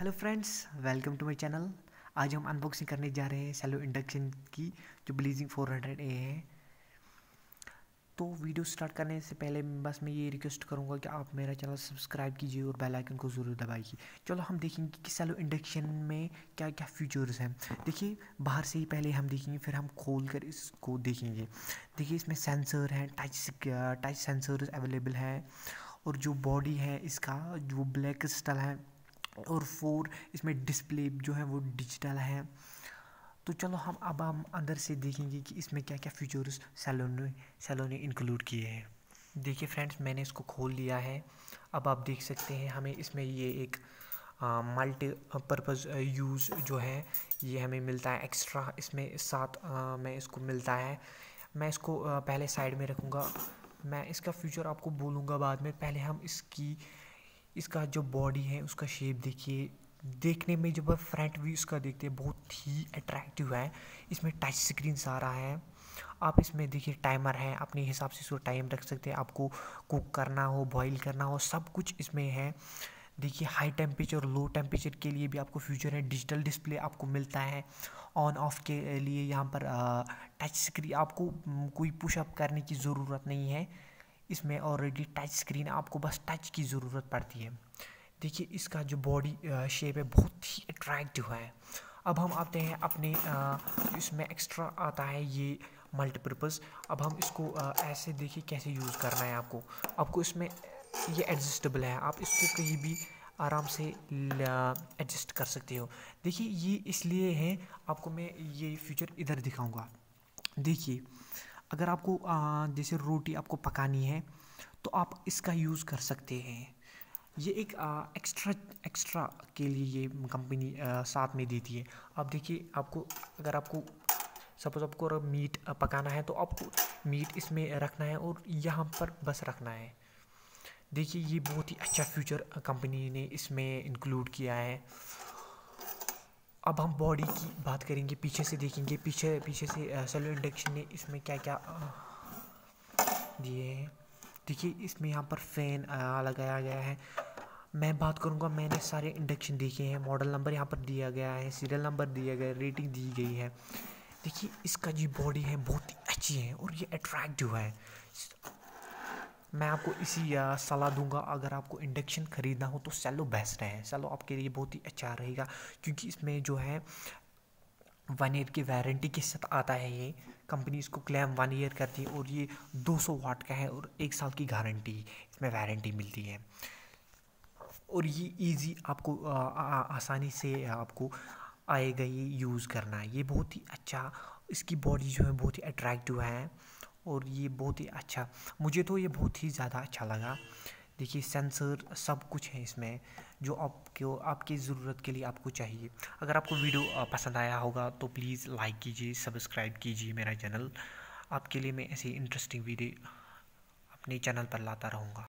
hello friends welcome to my channel आज हम unboxing करने जा रहे हैं सेलो इंडक्शन की जो ब्लीजिंग 400 ए है तो वीडियो स्टार्ट करने से पहले बस मैं ये रिक्वेस्ट करूँगा कि आप मेरा चैनल सब्सक्राइब कीजिए और बेल आइकन को ज़रूर दबाइए चलो हम देखेंगे कि सेलो इंडक्शन में क्या क्या फीचर्स हैं देखिए बाहर से ही पहले हम देखेंगे फिर हम खोल कर इसको देखेंगे देखिए इसमें सेंसर हैं टच टच सेंसर अवेलेबल हैं और जो बॉडी है इसका जो ब्लैक क्रिस्टल है और फोर इसमें डिस्प्ले जो है वो डिजिटल है तो चलो हम अब हम अंदर से देखेंगे कि इसमें क्या क्या फीचर्स सैलों ने सैलों ने इंक्लूड किए हैं देखिए फ्रेंड्स मैंने इसको खोल लिया है अब आप देख सकते हैं हमें इसमें ये एक मल्टी पर्पज़ यूज़ जो है ये हमें मिलता है एक्स्ट्रा इसमें साथ आ, में इसको मिलता है मैं इसको आ, पहले साइड में रखूँगा मैं इसका फ्यूचर आपको बोलूँगा बाद में पहले हम इसकी इसका जो बॉडी है उसका शेप देखिए देखने में जब फ्रंट व्यू इसका देखते हैं बहुत ही अट्रैक्टिव है इसमें टच स्क्रीन सारा है आप इसमें देखिए टाइमर है अपने हिसाब से इसको टाइम रख सकते हैं आपको कुक करना हो बॉईल करना हो सब कुछ इसमें है देखिए हाई टेम्परेचर लो टेम्परेचर के लिए भी आपको फ्यूचर है डिजिटल डिस्प्ले आपको मिलता है ऑन ऑफ के लिए यहाँ पर टच स्क्रीन आपको कोई पुशअप करने की ज़रूरत नहीं है इसमें ऑलरेडी टच स्क्रीन आपको बस टच की ज़रूरत पड़ती है देखिए इसका जो बॉडी शेप है बहुत ही अट्रैक्टिव है अब हम आते हैं अपने इसमें एक्स्ट्रा आता है ये मल्टीपर्पज़ अब हम इसको ऐसे देखिए कैसे यूज़ करना है आपको आपको इसमें ये एडजस्टेबल है आप इसको कहीं भी आराम से एडजस्ट कर सकते हो देखिए ये इसलिए है आपको मैं ये फ्यूचर इधर दिखाऊंगा देखिए अगर आपको जैसे रोटी आपको पकानी है तो आप इसका यूज़ कर सकते हैं ये एक एक्स्ट्रा एक्स्ट्रा के लिए ये कंपनी साथ में देती है आप देखिए आपको अगर आपको सपोज़ आपको अगर मीट पकाना है तो आपको मीट इसमें रखना है और यहाँ पर बस रखना है देखिए ये बहुत ही अच्छा फ्यूचर कंपनी ने इसमें इंक्लूड किया है अब हम बॉडी की बात करेंगे पीछे से देखेंगे पीछे पीछे से सेलर इंडक्शन ने इसमें क्या क्या दिए हैं देखिए इसमें यहाँ पर फ़ैन लगाया गया है मैं बात करूँगा मैंने सारे इंडक्शन देखे हैं मॉडल नंबर यहाँ पर दिया गया है सीरियल नंबर दिया गया है रेटिंग दी गई है देखिए इसका जो बॉडी है बहुत ही अच्छी है और ये अट्रैक्टिव है मैं आपको इसी सलाह दूंगा अगर आपको इंडक्शन ख़रीदना हो तो सेलो बेस्ट है सेलो आपके लिए बहुत ही अच्छा रहेगा क्योंकि इसमें जो है वन ईयर की वारंटी के साथ आता है ये कंपनी इसको क्लेम वन ईयर करती है और ये 200 वाट का है और एक साल की गारंटी इसमें वारंटी मिलती है और ये इजी आपको आ, आ, आसानी से आपको आएगा ये यूज़ करना ये बहुत ही अच्छा इसकी बॉडी जो है बहुत ही अट्रैक्टिव है और ये बहुत ही अच्छा मुझे तो ये बहुत ही ज़्यादा अच्छा लगा देखिए सेंसर सब कुछ है इसमें जो आपको आपकी ज़रूरत के लिए आपको चाहिए अगर आपको वीडियो पसंद आया होगा तो प्लीज़ लाइक कीजिए सब्सक्राइब कीजिए मेरा चैनल आपके लिए मैं ऐसी इंटरेस्टिंग वीडियो अपने चैनल पर लाता रहूँगा